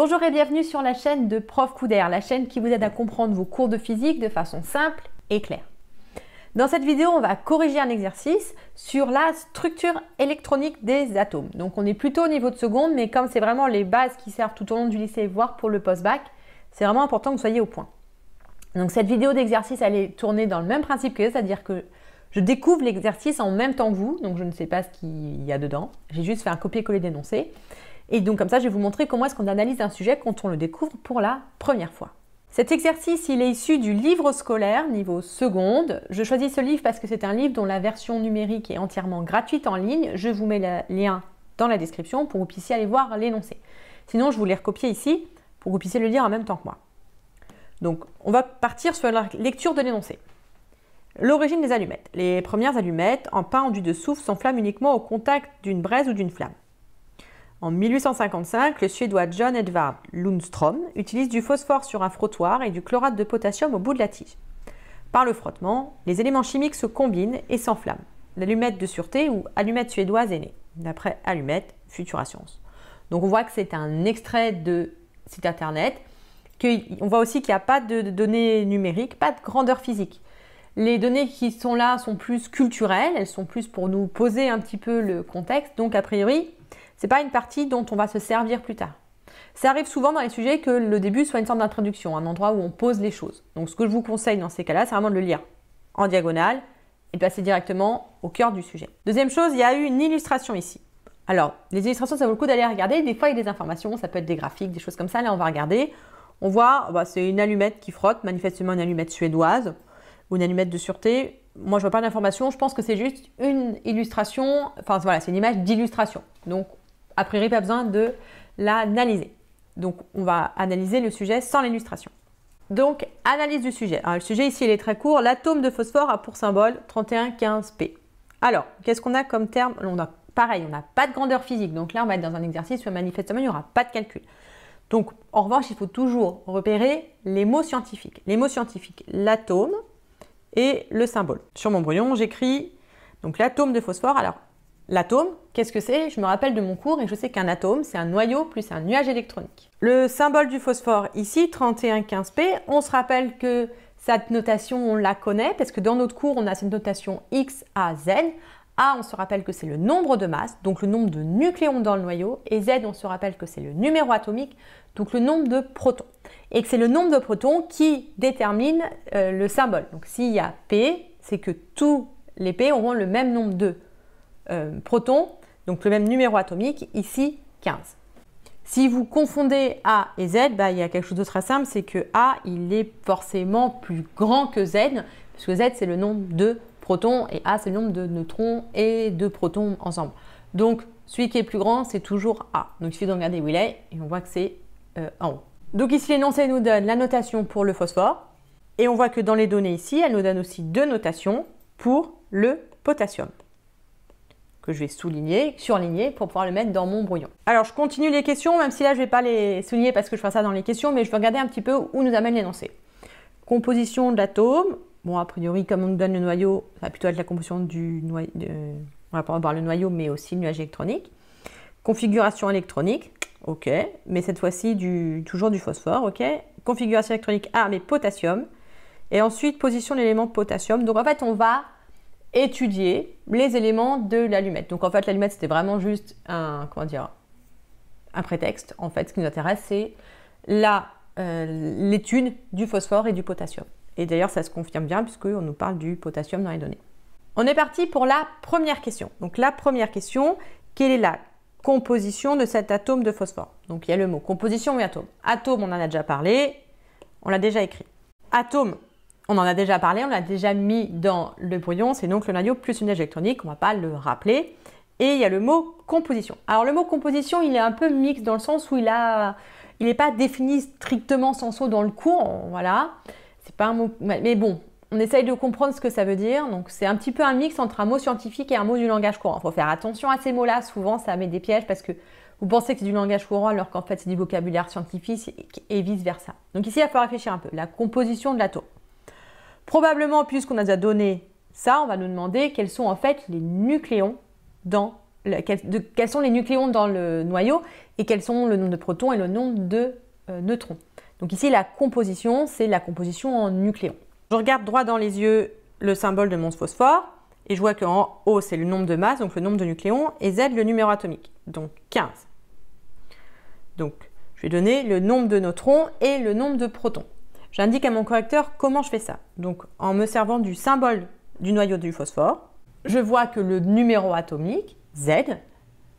Bonjour et bienvenue sur la chaîne de Prof Couder, la chaîne qui vous aide à comprendre vos cours de physique de façon simple et claire. Dans cette vidéo, on va corriger un exercice sur la structure électronique des atomes. Donc on est plutôt au niveau de seconde, mais comme c'est vraiment les bases qui servent tout au long du lycée, voire pour le post-bac, c'est vraiment important que vous soyez au point. Donc cette vidéo d'exercice, elle est tournée dans le même principe que, c'est-à-dire que je découvre l'exercice en même temps que vous, donc je ne sais pas ce qu'il y a dedans. J'ai juste fait un copier-coller d'énoncé. Et donc comme ça, je vais vous montrer comment est-ce qu'on analyse un sujet quand on le découvre pour la première fois. Cet exercice, il est issu du livre scolaire niveau seconde. Je choisis ce livre parce que c'est un livre dont la version numérique est entièrement gratuite en ligne. Je vous mets le lien dans la description pour que vous puissiez aller voir l'énoncé. Sinon, je vous l'ai recopié ici pour que vous puissiez le lire en même temps que moi. Donc, on va partir sur la lecture de l'énoncé. L'origine des allumettes. Les premières allumettes, en pain enduit de soufre, s'enflamment uniquement au contact d'une braise ou d'une flamme. En 1855, le Suédois John Edvard Lundström utilise du phosphore sur un frottoir et du chlorate de potassium au bout de la tige. Par le frottement, les éléments chimiques se combinent et s'enflamment. L'allumette de sûreté ou allumette suédoise est née, d'après Allumette, Futura Science. Donc on voit que c'est un extrait de site internet, on voit aussi qu'il n'y a pas de données numériques, pas de grandeur physique. Les données qui sont là sont plus culturelles, elles sont plus pour nous poser un petit peu le contexte, donc a priori, c'est pas une partie dont on va se servir plus tard. Ça arrive souvent dans les sujets que le début soit une sorte d'introduction, un endroit où on pose les choses. Donc ce que je vous conseille dans ces cas-là, c'est vraiment de le lire en diagonale et de passer directement au cœur du sujet. Deuxième chose, il y a une illustration ici. Alors, les illustrations, ça vaut le coup d'aller regarder. Des fois, il y a des informations, ça peut être des graphiques, des choses comme ça. Là, on va regarder. On voit, bah, c'est une allumette qui frotte, manifestement une allumette suédoise ou une allumette de sûreté. Moi, je ne vois pas d'information. Je pense que c'est juste une illustration. Enfin, voilà, c'est une image d'illustration. Donc, a priori pas besoin de l'analyser. Donc on va analyser le sujet sans l'illustration. Donc analyse du sujet. Alors, le sujet ici il est très court. L'atome de phosphore a pour symbole 3115P. Alors qu'est-ce qu'on a comme terme On a pareil, on n'a pas de grandeur physique. Donc là on va être dans un exercice où manifestement il n'y aura pas de calcul. Donc en revanche il faut toujours repérer les mots scientifiques. Les mots scientifiques, l'atome et le symbole. Sur mon brouillon j'écris donc l'atome de phosphore. Alors L'atome, qu'est-ce que c'est Je me rappelle de mon cours et je sais qu'un atome, c'est un noyau plus un nuage électronique. Le symbole du phosphore ici, 3115P, on se rappelle que cette notation, on la connaît parce que dans notre cours, on a cette notation X, A, Z. A, on se rappelle que c'est le nombre de masses, donc le nombre de nucléons dans le noyau, et Z, on se rappelle que c'est le numéro atomique, donc le nombre de protons. Et que c'est le nombre de protons qui détermine euh, le symbole. Donc s'il y a P, c'est que tous les P auront le même nombre de euh, protons, donc le même numéro atomique, ici 15. Si vous confondez A et Z, bah, il y a quelque chose de très simple, c'est que A, il est forcément plus grand que Z, puisque Z, c'est le nombre de protons, et A, c'est le nombre de neutrons et de protons ensemble. Donc, celui qui est plus grand, c'est toujours A. Donc, il suffit de regarder où il est, et on voit que c'est euh, en haut. Donc ici, l'énoncé nous donne la notation pour le phosphore. Et on voit que dans les données ici, elle nous donne aussi deux notations pour le potassium que je vais souligner, surligner pour pouvoir le mettre dans mon brouillon. Alors je continue les questions, même si là je ne vais pas les souligner parce que je ferai ça dans les questions, mais je vais regarder un petit peu où nous amène l'énoncé. Composition de l'atome. Bon, a priori, comme on nous donne le noyau, ça va plutôt être la composition du noyau. On va pouvoir voir le noyau, mais aussi le nuage électronique. Configuration électronique, ok, mais cette fois-ci du... toujours du phosphore, ok. Configuration électronique ah, mais potassium. Et ensuite, position de l'élément potassium. Donc en fait, on va étudier les éléments de l'allumette. Donc en fait, l'allumette, c'était vraiment juste un, comment un prétexte. En fait, ce qui nous intéresse, c'est l'étude euh, du phosphore et du potassium. Et d'ailleurs, ça se confirme bien puisqu'on nous parle du potassium dans les données. On est parti pour la première question. Donc la première question, quelle est la composition de cet atome de phosphore Donc il y a le mot composition et atome. Atome, on en a déjà parlé, on l'a déjà écrit. Atome, on en a déjà parlé, on l'a déjà mis dans le brouillon, c'est donc le radio plus une électronique, on ne va pas le rappeler. Et il y a le mot composition. Alors le mot composition, il est un peu mix dans le sens où il a, il n'est pas défini strictement saut dans le cours, voilà. C'est pas un mot, mais bon, on essaye de comprendre ce que ça veut dire. Donc c'est un petit peu un mix entre un mot scientifique et un mot du langage courant. Il faut faire attention à ces mots-là. Souvent, ça met des pièges parce que vous pensez que c'est du langage courant alors qu'en fait c'est du vocabulaire scientifique et vice versa. Donc ici, il faut réfléchir un peu. La composition de l'atome. Probablement, puisqu'on a déjà donné ça, on va nous demander quels sont en fait les nucléons dans le, quels, sont les nucléons dans le noyau et quels sont le nombre de protons et le nombre de euh, neutrons. Donc ici, la composition, c'est la composition en nucléons. Je regarde droit dans les yeux le symbole de mon phosphore et je vois qu'en haut, c'est le nombre de masse donc le nombre de nucléons, et Z, le numéro atomique, donc 15. Donc, je vais donner le nombre de neutrons et le nombre de protons j'indique à mon correcteur comment je fais ça. Donc en me servant du symbole du noyau du phosphore, je vois que le numéro atomique, Z,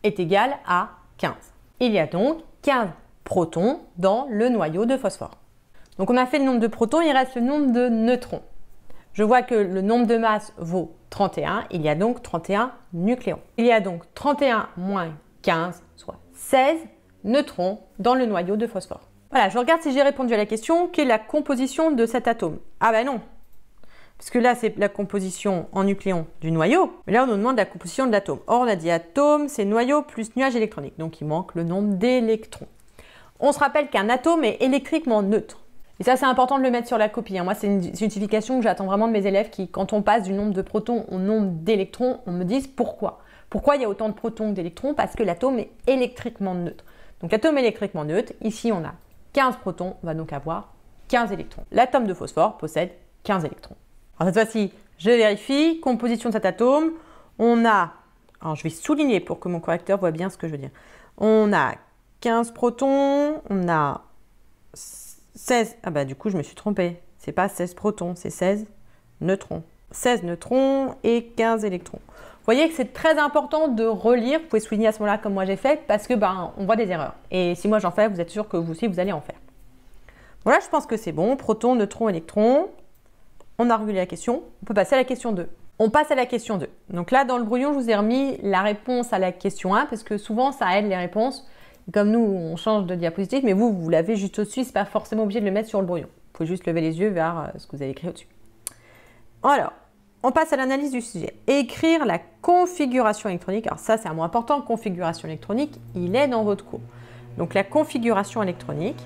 est égal à 15. Il y a donc 15 protons dans le noyau de phosphore. Donc on a fait le nombre de protons, il reste le nombre de neutrons. Je vois que le nombre de masse vaut 31, il y a donc 31 nucléons. Il y a donc 31 moins 15, soit 16 neutrons dans le noyau de phosphore. Voilà, je regarde si j'ai répondu à la question, quelle est la composition de cet atome Ah ben non parce que là, c'est la composition en nucléon du noyau. Mais là, on nous demande la composition de l'atome. Or, on a dit atome, c'est noyau plus nuage électronique. Donc, il manque le nombre d'électrons. On se rappelle qu'un atome est électriquement neutre. Et ça, c'est important de le mettre sur la copie. Hein. Moi, c'est une justification que j'attends vraiment de mes élèves qui, quand on passe du nombre de protons au nombre d'électrons, on me dise pourquoi. Pourquoi il y a autant de protons que d'électrons Parce que l'atome est électriquement neutre. Donc l'atome électriquement neutre, ici on a 15 protons va donc avoir 15 électrons. L'atome de phosphore possède 15 électrons. Alors cette fois-ci, je vérifie, composition de cet atome, on a, alors je vais souligner pour que mon correcteur voit bien ce que je veux dire, on a 15 protons, on a 16, ah bah du coup je me suis trompée, c'est pas 16 protons, c'est 16 neutrons. 16 neutrons et 15 électrons. Vous voyez que c'est très important de relire. Vous pouvez souligner à ce moment-là comme moi j'ai fait parce que ben on voit des erreurs. Et si moi j'en fais, vous êtes sûr que vous aussi vous allez en faire. Voilà, je pense que c'est bon. Proton, neutron, électron. On a régulé la question. On peut passer à la question 2. On passe à la question 2. Donc là, dans le brouillon, je vous ai remis la réponse à la question 1 parce que souvent ça aide les réponses. Comme nous, on change de diapositive, mais vous, vous l'avez juste au-dessus. C'est pas forcément obligé de le mettre sur le brouillon. Vous pouvez juste lever les yeux vers euh, ce que vous avez écrit au-dessus. Alors, on passe à l'analyse du sujet. Écrire la configuration électronique. Alors ça, c'est un mot important. Configuration électronique, il est dans votre cours. Donc la configuration électronique,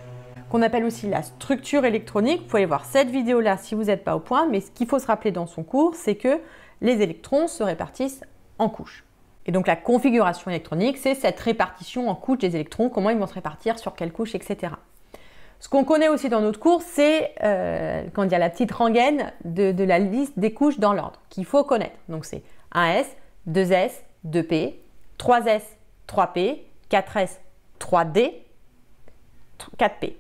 qu'on appelle aussi la structure électronique. Vous pouvez voir cette vidéo-là si vous n'êtes pas au point. Mais ce qu'il faut se rappeler dans son cours, c'est que les électrons se répartissent en couches. Et donc la configuration électronique, c'est cette répartition en couches des électrons, comment ils vont se répartir, sur quelle couche, etc. Ce qu'on connaît aussi dans notre cours, c'est euh, quand il y a la petite rengaine de, de la liste des couches dans l'ordre qu'il faut connaître. Donc c'est 1S, 2S, 2P, 3S, 3P, 4S, 3D, 4P.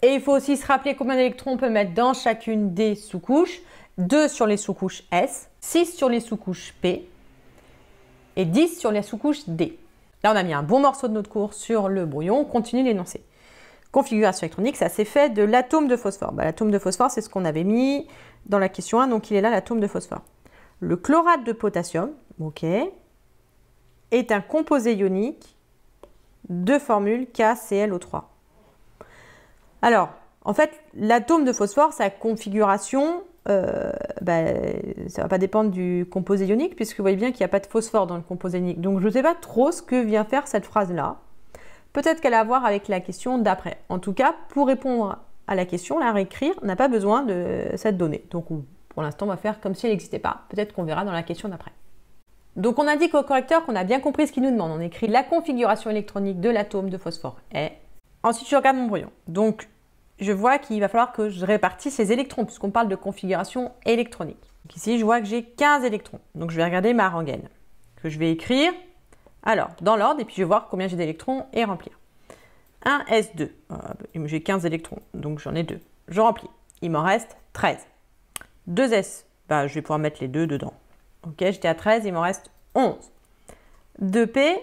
Et il faut aussi se rappeler combien d'électrons on peut mettre dans chacune des sous-couches. 2 sur les sous-couches S, 6 sur les sous-couches P et 10 sur les sous-couches D. Là, on a mis un bon morceau de notre cours sur le brouillon. On continue l'énoncé configuration électronique, ça s'est fait de l'atome de phosphore. Bah, l'atome de phosphore, c'est ce qu'on avait mis dans la question 1, donc il est là l'atome de phosphore. Le chlorate de potassium, ok, est un composé ionique de formule KClO3. Alors, en fait, l'atome de phosphore, sa configuration, euh, bah, ça ne va pas dépendre du composé ionique, puisque vous voyez bien qu'il n'y a pas de phosphore dans le composé ionique. Donc je ne sais pas trop ce que vient faire cette phrase-là peut-être qu'elle a à voir avec la question d'après. En tout cas, pour répondre à la question, la réécrire n'a pas besoin de cette donnée. Donc pour l'instant, on va faire comme si elle n'existait pas. Peut-être qu'on verra dans la question d'après. Donc on indique au correcteur qu'on a bien compris ce qu'il nous demande. On écrit la configuration électronique de l'atome de phosphore et Ensuite, je regarde mon brouillon. Donc je vois qu'il va falloir que je répartisse les électrons, puisqu'on parle de configuration électronique. Donc ici, je vois que j'ai 15 électrons. Donc je vais regarder ma rengaine, que je vais écrire alors, dans l'ordre, et puis je vais voir combien j'ai d'électrons et remplir. 1 S2. Euh, j'ai 15 électrons, donc j'en ai 2. Je remplis. Il m'en reste 13. 2 S. Bah, je vais pouvoir mettre les deux dedans. Ok, j'étais à 13, il m'en reste 11. 2P.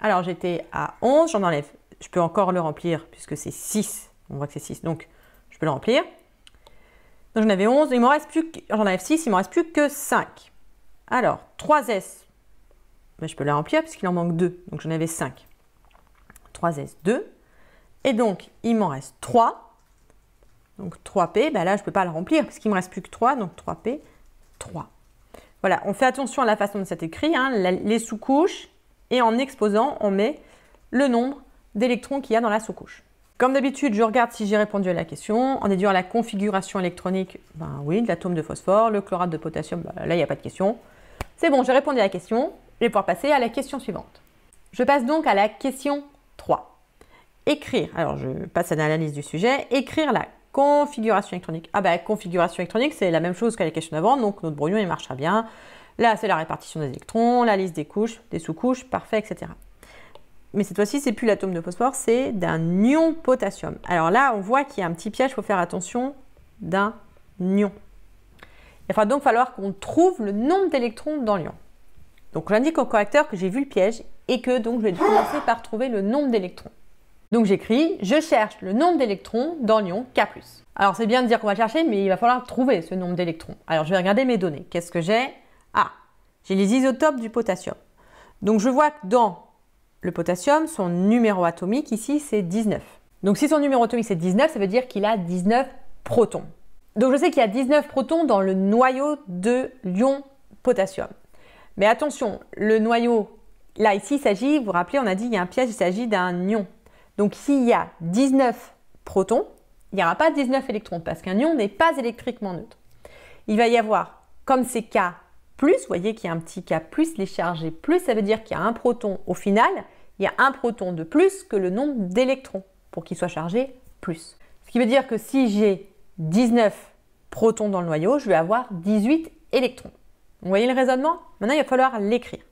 Alors, j'étais à 11, j'en enlève. Je peux encore le remplir puisque c'est 6. On voit que c'est 6, donc je peux le remplir. Donc, j'en avais 11, il m'en reste plus que... J'en enlève 6, il m'en reste plus que 5. Alors, 3S. Ben, je peux la remplir puisqu'il en manque 2. Donc j'en avais 5. 3S, 2. Et donc, il m'en reste 3. Donc 3P, ben là, je ne peux pas la remplir puisqu'il ne me reste plus que 3. Donc 3P, 3. Voilà, on fait attention à la façon de c'est écrit, hein. les sous-couches. Et en exposant, on met le nombre d'électrons qu'il y a dans la sous-couche. Comme d'habitude, je regarde si j'ai répondu à la question. En déduire la configuration électronique, ben oui, de l'atome de phosphore, le chlorate de potassium, ben là, il n'y a pas de question. C'est bon, j'ai répondu à la question. Je vais pouvoir passer à la question suivante. Je passe donc à la question 3. Écrire, alors je passe à l'analyse du sujet, écrire la configuration électronique. Ah bah configuration électronique, c'est la même chose qu'à la question d'avant, donc notre brouillon il marchera bien. Là, c'est la répartition des électrons, la liste des couches, des sous-couches, parfait, etc. Mais cette fois-ci, c'est plus l'atome de phosphore, c'est d'un ion potassium. Alors là, on voit qu'il y a un petit piège, il faut faire attention d'un ion. Il va donc falloir qu'on trouve le nombre d'électrons dans l'ion. Donc j'indique au correcteur que j'ai vu le piège et que donc je vais commencer par trouver le nombre d'électrons. Donc j'écris, je cherche le nombre d'électrons dans l'ion K+. Alors c'est bien de dire qu'on va chercher, mais il va falloir trouver ce nombre d'électrons. Alors je vais regarder mes données. Qu'est-ce que j'ai Ah, j'ai les isotopes du potassium. Donc je vois que dans le potassium, son numéro atomique ici c'est 19. Donc si son numéro atomique c'est 19, ça veut dire qu'il a 19 protons. Donc je sais qu'il y a 19 protons dans le noyau de l'ion potassium. Mais attention, le noyau, là ici, il s'agit, vous vous rappelez, on a dit qu'il y a un piège, il s'agit d'un ion. Donc s'il y a 19 protons, il n'y aura pas 19 électrons parce qu'un ion n'est pas électriquement neutre. Il va y avoir, comme c'est K+, vous voyez qu'il y a un petit K+, les charges plus, ça veut dire qu'il y a un proton au final, il y a un proton de plus que le nombre d'électrons pour qu'il soit chargé plus. Ce qui veut dire que si j'ai 19 protons dans le noyau, je vais avoir 18 électrons. Vous voyez le raisonnement Maintenant, il va falloir l'écrire.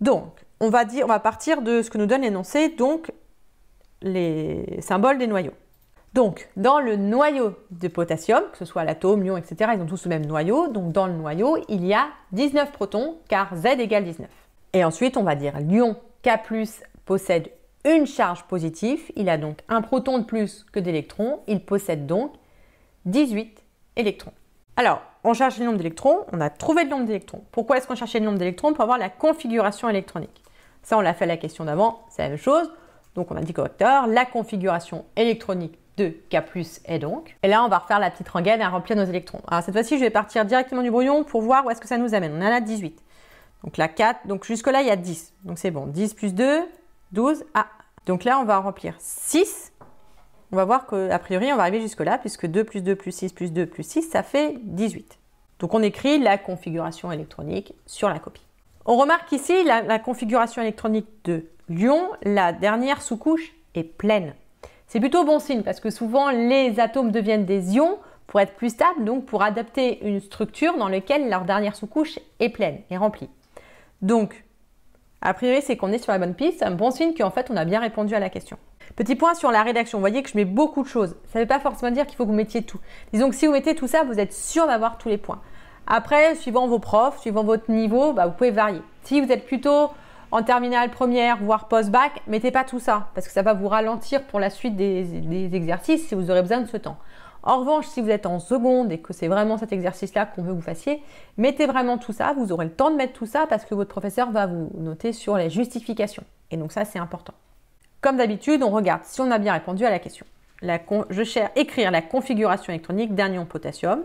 Donc, on va, dire, on va partir de ce que nous donne l'énoncé, donc les symboles des noyaux. Donc, dans le noyau de potassium, que ce soit l'atome, l'ion, etc., ils ont tous le même noyau. Donc, dans le noyau, il y a 19 protons, car Z égale 19. Et ensuite, on va dire l'ion K+, possède une charge positive. Il a donc un proton de plus que d'électrons. Il possède donc 18 électrons. Alors, on cherche le nombre d'électrons, on a trouvé le nombre d'électrons. Pourquoi est-ce qu'on cherchait le nombre d'électrons Pour avoir la configuration électronique. Ça, on l'a fait la question d'avant, c'est la même chose. Donc, on a dit correcteur, la configuration électronique de K+, est donc. Et là, on va refaire la petite rengaine à remplir nos électrons. Alors, cette fois-ci, je vais partir directement du brouillon pour voir où est-ce que ça nous amène. On en a 18. Donc la 4. Donc jusque-là, il y a 10. Donc c'est bon. 10 plus 2, 12. Ah. Donc là, on va remplir 6 on va voir qu'a priori, on va arriver jusque-là, puisque 2 plus 2 plus 6 plus 2 plus 6, ça fait 18. Donc on écrit la configuration électronique sur la copie. On remarque ici la, configuration électronique de l'ion, la dernière sous-couche est pleine. C'est plutôt bon signe parce que souvent les atomes deviennent des ions pour être plus stables, donc pour adapter une structure dans laquelle leur dernière sous-couche est pleine et remplie. Donc a priori, c'est qu'on est sur la bonne piste, un bon signe qu'en fait, on a bien répondu à la question. Petit point sur la rédaction. Vous voyez que je mets beaucoup de choses. Ça ne veut pas forcément dire qu'il faut que vous mettiez tout. Disons que si vous mettez tout ça, vous êtes sûr d'avoir tous les points. Après, suivant vos profs, suivant votre niveau, bah, vous pouvez varier. Si vous êtes plutôt en terminale première, voire post-bac, mettez pas tout ça, parce que ça va vous ralentir pour la suite des exercices si vous aurez besoin de ce temps. En revanche, si vous êtes en seconde et que c'est vraiment cet exercice-là qu'on veut que vous fassiez, mettez vraiment tout ça, vous aurez le temps de mettre tout ça parce que votre professeur va vous noter sur les justifications. Et donc ça, c'est important. Comme d'habitude, on regarde si on a bien répondu à la question. je cherche écrire la configuration électronique d'un ion potassium.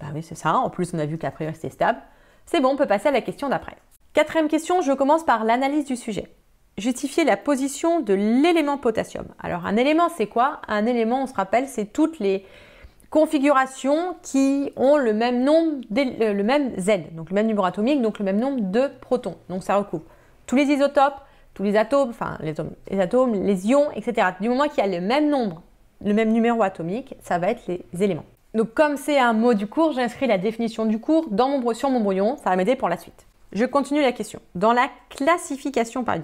Ben oui, c'est ça. En plus, on a vu que la priorité est stable. C'est bon, on peut passer à la question d'après. Quatrième question, je commence par l'analyse du sujet justifier la position de l'élément potassium. Alors un élément, c'est quoi Un élément, on se rappelle, c'est toutes les configurations qui ont le même nombre, euh, le même Z, donc le même numéro atomique, donc le même nombre de protons. Donc ça recouvre tous les isotopes, tous les atomes, enfin les atomes, les, ions, etc. Du moment qu'il y a le même nombre, le même numéro atomique, ça va être les éléments. Donc comme c'est un mot du cours, j'inscris la définition du cours dans mon, sur mon brouillon, ça va m'aider pour la suite. Je continue la question. Dans la classification par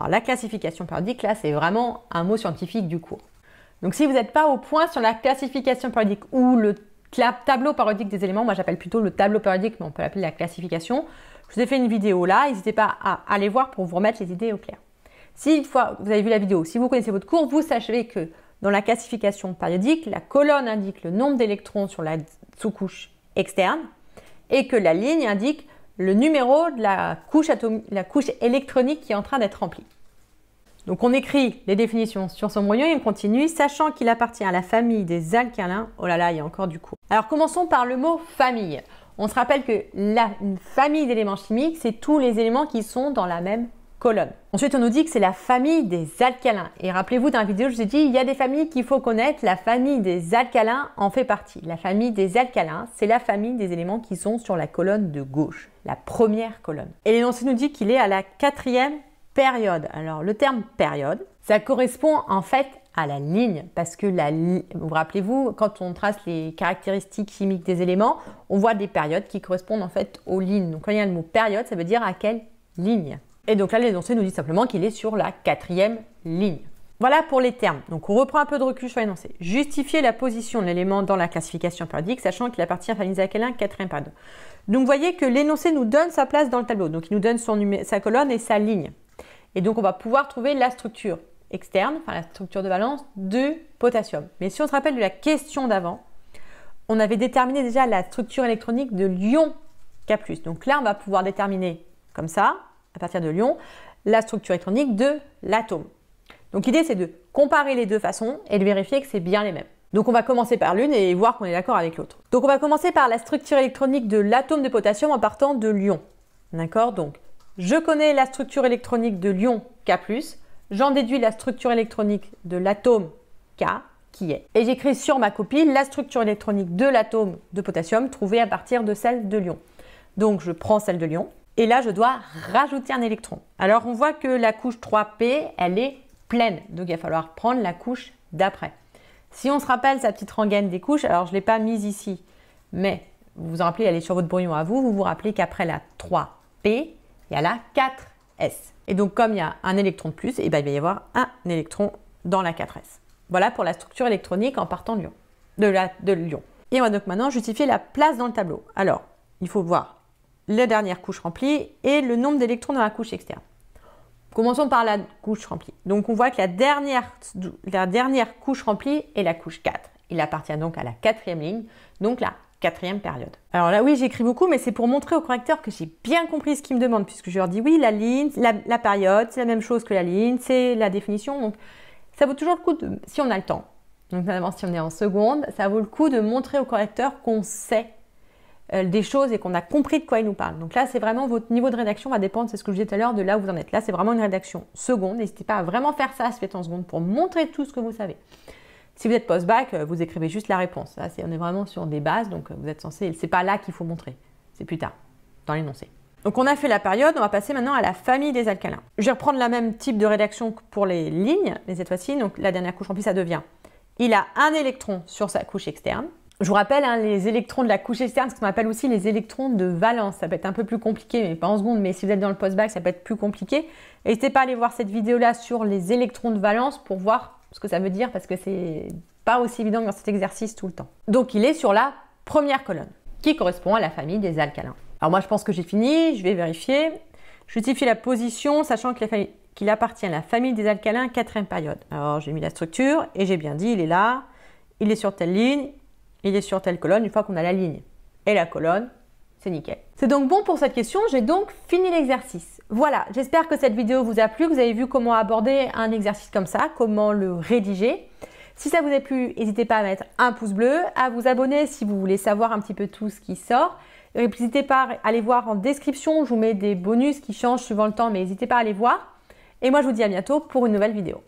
alors la classification périodique, là, c'est vraiment un mot scientifique du cours. Donc si vous n'êtes pas au point sur la classification périodique ou le tableau périodique des éléments, moi j'appelle plutôt le tableau périodique, mais on peut l'appeler la classification, je vous ai fait une vidéo là, n'hésitez pas à aller voir pour vous remettre les idées au clair. Si une fois vous avez vu la vidéo, si vous connaissez votre cours, vous sachez que dans la classification périodique, la colonne indique le nombre d'électrons sur la sous-couche externe et que la ligne indique le numéro de la couche, la couche électronique qui est en train d'être remplie. Donc on écrit les définitions sur son brouillon et on continue, sachant qu'il appartient à la famille des alcalins. Oh là là, il y a encore du coup. Alors commençons par le mot famille. On se rappelle que la famille d'éléments chimiques, c'est tous les éléments qui sont dans la même Ensuite, on nous dit que c'est la famille des alcalins. Et rappelez-vous, dans la vidéo, je vous ai dit, il y a des familles qu'il faut connaître. La famille des alcalins en fait partie. La famille des alcalins, c'est la famille des éléments qui sont sur la colonne de gauche, la première colonne. Et l'énoncé nous dit qu'il est à la quatrième période. Alors, le terme période, ça correspond en fait à la ligne, parce que la vous rappelez-vous, quand on trace les caractéristiques chimiques des éléments, on voit des périodes qui correspondent en fait aux lignes. Donc quand il y a le mot période, ça veut dire à quelle ligne. Et donc là, l'énoncé nous dit simplement qu'il est sur la quatrième ligne. Voilà pour les termes. Donc on reprend un peu de recul sur l'énoncé. Justifier la position de l'élément dans la classification périodique, sachant qu'il appartient à la famille à quatrième période. Donc vous voyez que l'énoncé nous donne sa place dans le tableau. Donc il nous donne son, sa colonne et sa ligne. Et donc on va pouvoir trouver la structure externe, enfin la structure de valence de potassium. Mais si on se rappelle de la question d'avant, on avait déterminé déjà la structure électronique de l'ion K+. Donc là, on va pouvoir déterminer comme ça à partir de l'ion, la structure électronique de l'atome. Donc l'idée, c'est de comparer les deux façons et de vérifier que c'est bien les mêmes. Donc on va commencer par l'une et voir qu'on est d'accord avec l'autre. Donc on va commencer par la structure électronique de l'atome de potassium en partant de l'ion. D'accord Donc je connais la structure électronique de l'ion K+, j'en déduis la structure électronique de l'atome K qui est. Et j'écris sur ma copie la structure électronique de l'atome de potassium trouvée à partir de celle de l'ion. Donc je prends celle de l'ion, et là, je dois rajouter un électron. Alors, on voit que la couche 3p, elle est pleine. Donc, il va falloir prendre la couche d'après. Si on se rappelle sa petite rengaine des couches, alors je ne l'ai pas mise ici, mais vous vous en rappelez, elle est sur votre brouillon à vous, vous vous rappelez qu'après la 3p, il y a la 4s. Et donc, comme il y a un électron de plus, eh ben, il va y avoir un électron dans la 4s. Voilà pour la structure électronique en partant de De, de Lyon. Et on va donc maintenant justifier la place dans le tableau. Alors, il faut voir la dernière couche remplie et le nombre d'électrons dans la couche externe. Commençons par la couche remplie. Donc on voit que la dernière, la dernière couche remplie est la couche 4. Il appartient donc à la quatrième ligne, donc la quatrième période. Alors là oui j'écris beaucoup mais c'est pour montrer au correcteur que j'ai bien compris ce qu'il me demande puisque je leur dis oui la ligne, la, période, c'est la même chose que la ligne, c'est la définition. Donc ça vaut toujours le coup si on a le temps. Donc notamment si on est en seconde, ça vaut le coup de montrer au correcteur qu'on sait euh, des choses et qu'on a compris de quoi il nous parle. Donc là, c'est vraiment votre niveau de rédaction va dépendre, c'est ce que je disais tout à l'heure, de là où vous en êtes. Là, c'est vraiment une rédaction seconde. N'hésitez pas à vraiment faire ça, se fait en seconde, pour montrer tout ce que vous savez. Si vous êtes post-bac, euh, vous écrivez juste la réponse. Là, on est vraiment sur des bases, donc euh, vous êtes censé. C'est pas là qu'il faut montrer, c'est plus tard, dans l'énoncé. Donc on a fait la période, on va passer maintenant à la famille des alcalins. Je vais reprendre le même type de rédaction que pour les lignes, mais cette fois-ci, donc la dernière couche en plus, ça devient il a un électron sur sa couche externe, je vous rappelle, hein, les électrons de la couche externe, ce qu'on appelle aussi les électrons de valence. Ça peut être un peu plus compliqué, mais pas en seconde, mais si vous êtes dans le post-bac, ça peut être plus compliqué. N'hésitez pas à aller voir cette vidéo-là sur les électrons de valence pour voir ce que ça veut dire, parce que c'est pas aussi évident que dans cet exercice tout le temps. Donc il est sur la première colonne, qui correspond à la famille des alcalins. Alors moi, je pense que j'ai fini, je vais vérifier. Justifie la position, sachant qu'il appartient à la famille des alcalins, quatrième période. Alors j'ai mis la structure, et j'ai bien dit, il est là, il est sur telle ligne, il est sur telle colonne une fois qu'on a la ligne et la colonne, c'est nickel. C'est donc bon pour cette question, j'ai donc fini l'exercice. Voilà, j'espère que cette vidéo vous a plu, vous avez vu comment aborder un exercice comme ça, comment le rédiger. Si ça vous a plu, n'hésitez pas à mettre un pouce bleu, à vous abonner si vous voulez savoir un petit peu tout ce qui sort. N'hésitez pas à aller voir en description, je vous mets des bonus qui changent suivant le temps, mais n'hésitez pas à aller voir. Et moi, je vous dis à bientôt pour une nouvelle vidéo.